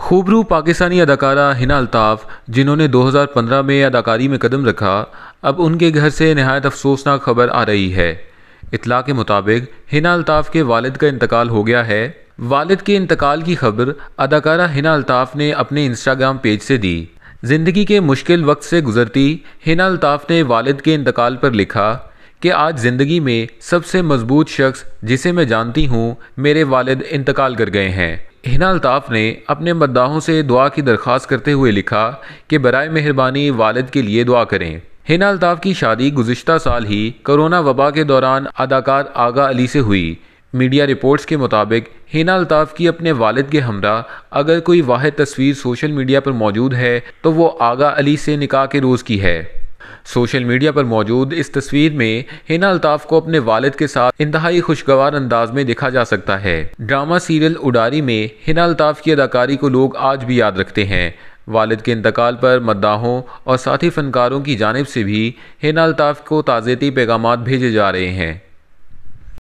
खूबरू पाकिस्तानी अदाकारा हिना अल्ताफ़ जिन्होंने 2015 में अदाकारी में कदम रखा अब उनके घर से नहायत अफसोसनाक खबर आ रही है इतला के मुताबिक हिना अल्ताफ़ के वालिद का इंतकाल हो गया है वालिद के इंतकाल की खबर अदाकारा हिना अल्ताफ़ ने अपने इंस्टाग्राम पेज से दी ज़िंदगी के मुश्किल वक्त से गुजरती हिना अल्ताफ़ ने वालिद के इंतकाल पर लिखा कि आज ज़िंदगी में सबसे मजबूत शख्स जिसे मैं जानती हूँ मेरे वालिद इंतकाल कर गए हैं हिना अल्ताफ़ ने अपने मद्दाहों से दुआ की दरख्वास्त करते हुए लिखा कि बरए मेहरबानी वालद के लिए दुआ करें हिना अल्ताफ़ की शादी गुजशत साल ही कोरोना वबा के दौरान अदाकार आगा अली से हुई मीडिया रिपोर्ट्स के मुताबिक हिना अल्ताफ़ की अपने वालद के हमरा अगर कोई वाद तस्वीर सोशल मीडिया पर मौजूद है तो वो आगा अली से निकाह के रोज़ की है सोशल मीडिया पर मौजूद इस तस्वीर में हिना अल्ताफ को अपने वालिद के साथ इंतहाई खुशगवार अंदाज में देखा जा सकता है ड्रामा सीरियल उडारी में हिना अल्ताफ की अदाकारी को लोग आज भी याद रखते हैं वालिद के इंतकाल पर मद्दाहों और साथी फनकारों की जानब से भी हिना अल्ताफ को ताज़ेती पैगाम भेजे जा रहे हैं